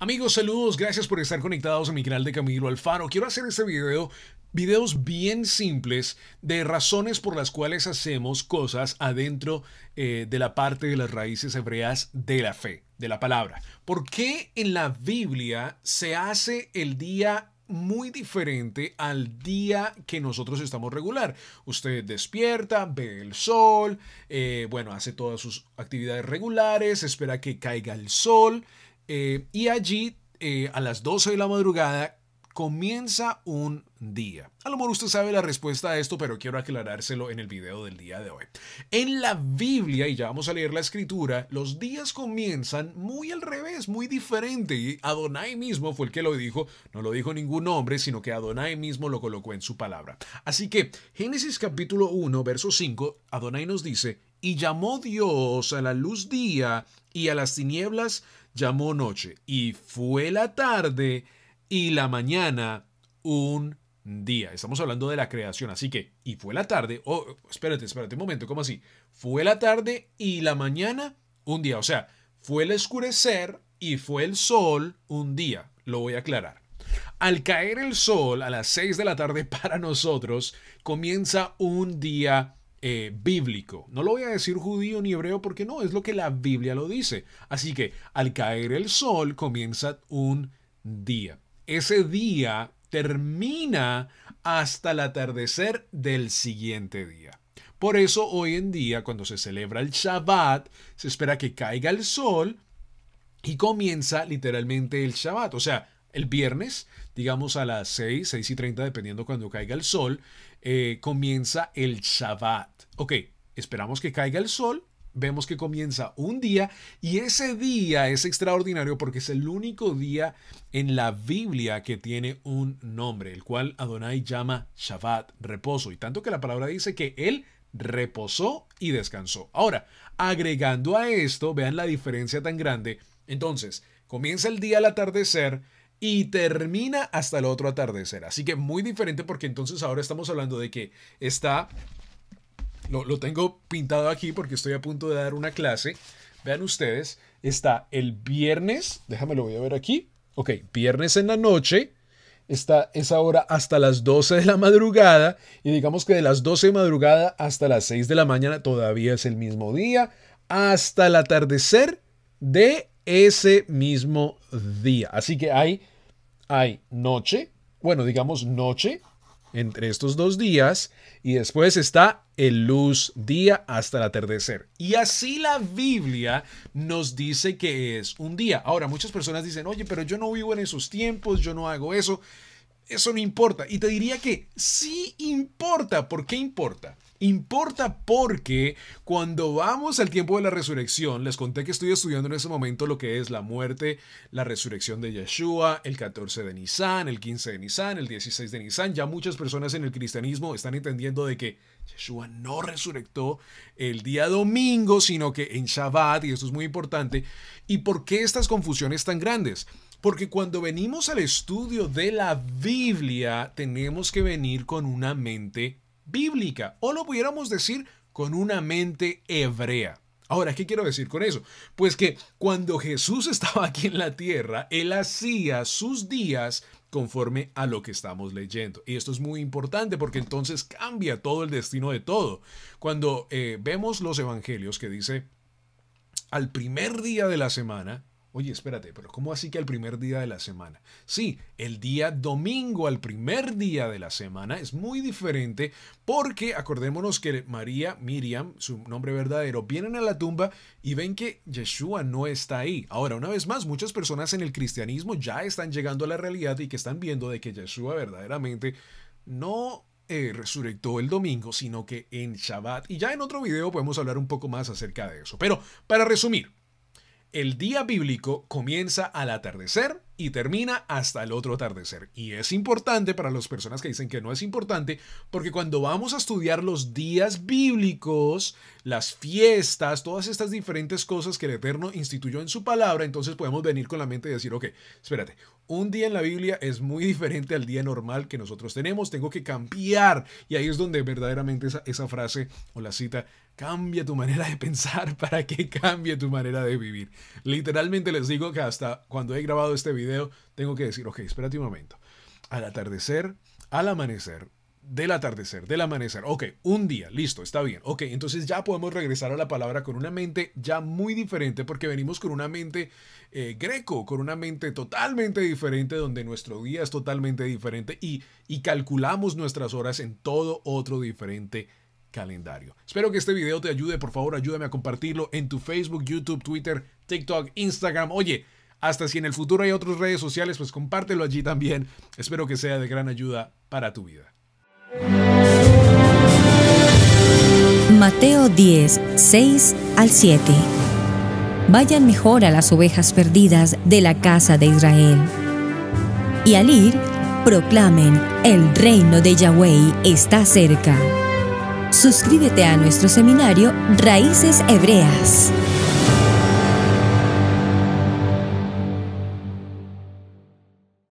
Amigos, saludos, gracias por estar conectados a mi canal de Camilo Alfaro. Quiero hacer este video, videos bien simples de razones por las cuales hacemos cosas adentro eh, de la parte de las raíces hebreas de la fe, de la palabra. ¿Por qué en la Biblia se hace el día muy diferente al día que nosotros estamos regular. Usted despierta, ve el sol, eh, bueno, hace todas sus actividades regulares, espera que caiga el sol, eh, y allí, eh, a las 12 de la madrugada, comienza un día. A lo mejor usted sabe la respuesta a esto, pero quiero aclarárselo en el video del día de hoy. En la Biblia, y ya vamos a leer la escritura, los días comienzan muy al revés, muy diferente. Y Adonai mismo fue el que lo dijo, no lo dijo ningún hombre, sino que Adonai mismo lo colocó en su palabra. Así que Génesis capítulo 1, verso 5, Adonai nos dice, y llamó Dios a la luz día y a las tinieblas llamó noche. Y fue la tarde y la mañana un día. Estamos hablando de la creación, así que, y fue la tarde, o espérate, espérate un momento, ¿cómo así? Fue la tarde y la mañana un día, o sea, fue el escurecer y fue el sol un día, lo voy a aclarar. Al caer el sol a las 6 de la tarde para nosotros, comienza un día eh, bíblico. No lo voy a decir judío ni hebreo porque no, es lo que la Biblia lo dice. Así que al caer el sol comienza un día. Ese día termina hasta el atardecer del siguiente día. Por eso hoy en día, cuando se celebra el Shabbat, se espera que caiga el sol y comienza literalmente el Shabbat. O sea, el viernes, digamos a las 6, 6 y 30, dependiendo cuando caiga el sol, eh, comienza el Shabbat. Ok, esperamos que caiga el sol, vemos que comienza un día y ese día es extraordinario porque es el único día en la Biblia que tiene un nombre, el cual Adonai llama Shabbat, reposo, y tanto que la palabra dice que él reposó y descansó. Ahora, agregando a esto, vean la diferencia tan grande. Entonces, comienza el día al atardecer, y termina hasta el otro atardecer. Así que muy diferente porque entonces ahora estamos hablando de que está... Lo, tengo pintado aquí porque estoy a punto de dar una clase. Vean ustedes, está el viernes, déjame lo voy a ver aquí. Ok, viernes en la noche, está esa hora hasta las 12 de la madrugada y digamos que de las 12 de madrugada hasta las 6 de la mañana todavía es el mismo día, hasta el atardecer de ese mismo día. Así que hay, hay noche, bueno, digamos noche entre estos dos días y después está el luz día hasta el atardecer. Y así la Biblia nos dice que es un día. Ahora, muchas personas dicen, oye, pero yo no vivo en esos tiempos, yo no hago eso. Eso no importa. Y te diría que sí importa. ¿Por qué importa? Importa porque cuando vamos al tiempo de la resurrección, les conté que estoy estudiando en ese momento lo que es la muerte, la resurrección de Yeshua, el 14 de Nissan el 15 de Nissan el 16 de Nissan Ya muchas personas en el cristianismo están entendiendo de que Yeshua no resurrectó el día domingo, sino que en Shabbat, y esto es muy importante. ¿Y por qué estas confusiones tan grandes? Porque cuando venimos al estudio de la Biblia, tenemos que venir con una mente bíblica, o lo pudiéramos decir con una mente hebrea. Ahora, ¿qué quiero decir con eso? Pues que cuando Jesús estaba aquí en la tierra, él hacía sus días conforme a lo que estamos leyendo. Y esto es muy importante porque entonces cambia todo el destino de todo. Cuando eh, vemos los evangelios que dice, al primer día de la semana, Oye, espérate, pero ¿cómo así que al primer día de la semana? Sí, el día domingo al primer día de la semana es muy diferente porque acordémonos que María, Miriam, su nombre verdadero, vienen a la tumba y ven que Yeshua no está ahí. Ahora, una vez más, muchas personas en el cristianismo ya están llegando a la realidad y que están viendo de que Yeshua verdaderamente no eh, resurrectó el domingo, sino que en Shabbat. Y ya en otro video podemos hablar un poco más acerca de eso. Pero, para resumir, el día bíblico comienza al atardecer y termina hasta el otro atardecer. Y es importante para las personas que dicen que no es importante, porque cuando vamos a estudiar los días bíblicos, las fiestas, todas estas diferentes cosas que el Eterno instituyó en su palabra, entonces podemos venir con la mente y decir, ok, espérate, un día en la Biblia es muy diferente al día normal que nosotros tenemos, tengo que cambiar. Y ahí es donde verdaderamente esa, esa frase o la cita Cambia tu manera de pensar para que cambie tu manera de vivir. Literalmente les digo que hasta cuando he grabado este video tengo que decir, ok, espérate un momento. Al atardecer, al amanecer, del atardecer, del amanecer. Ok, un día, listo, está bien. Ok, entonces ya podemos regresar a la palabra con una mente ya muy diferente porque venimos con una mente eh, greco, con una mente totalmente diferente donde nuestro día es totalmente diferente y, y calculamos nuestras horas en todo otro diferente calendario. Espero que este video te ayude, por favor ayúdame a compartirlo en tu Facebook, YouTube, Twitter, TikTok, Instagram. Oye, hasta si en el futuro hay otras redes sociales, pues compártelo allí también. Espero que sea de gran ayuda para tu vida. Mateo 10, 6 al 7. Vayan mejor a las ovejas perdidas de la casa de Israel. Y al ir, proclamen, el reino de Yahweh está cerca. Suscríbete a nuestro seminario Raíces Hebreas.